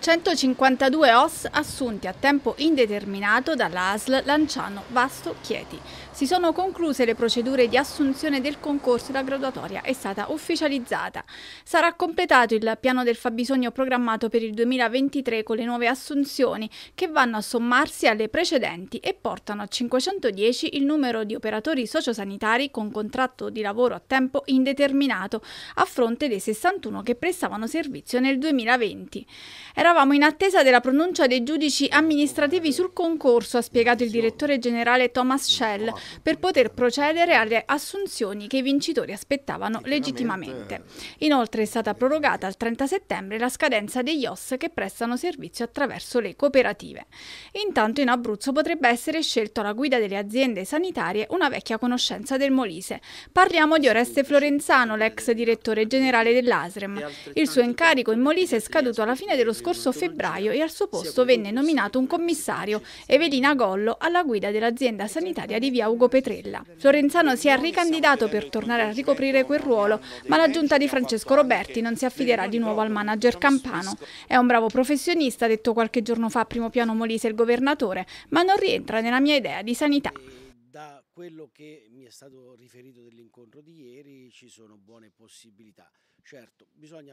152 OS assunti a tempo indeterminato dalla ASL Lanciano Vasto Chieti. Si sono concluse le procedure di assunzione del concorso e la graduatoria è stata ufficializzata. Sarà completato il piano del fabbisogno programmato per il 2023 con le nuove assunzioni che vanno a sommarsi alle precedenti e portano a 510 il numero di operatori sociosanitari con contratto di lavoro a tempo indeterminato a fronte dei 61 che prestavano servizio nel 2020. Era Eravamo in attesa della pronuncia dei giudici amministrativi sul concorso, ha spiegato il direttore generale Thomas Schell, per poter procedere alle assunzioni che i vincitori aspettavano legittimamente. Inoltre è stata prorogata al 30 settembre la scadenza degli OS che prestano servizio attraverso le cooperative. Intanto in Abruzzo potrebbe essere scelto alla guida delle aziende sanitarie una vecchia conoscenza del Molise. Parliamo di Oreste Florenzano, l'ex direttore generale dell'ASREM. Il suo incarico in Molise è scaduto alla fine dello scorso scorso febbraio e al suo posto venne nominato un commissario, Evelina Gollo, alla guida dell'azienda sanitaria di via Ugo Petrella. Sorenzano si è ricandidato per tornare a ricoprire quel ruolo, ma la giunta di Francesco Roberti non si affiderà di nuovo al manager campano. È un bravo professionista, detto qualche giorno fa a primo piano Molise il governatore, ma non rientra nella mia idea di sanità da quello che mi è stato riferito dell'incontro di ieri ci sono buone possibilità. Certo, bisogna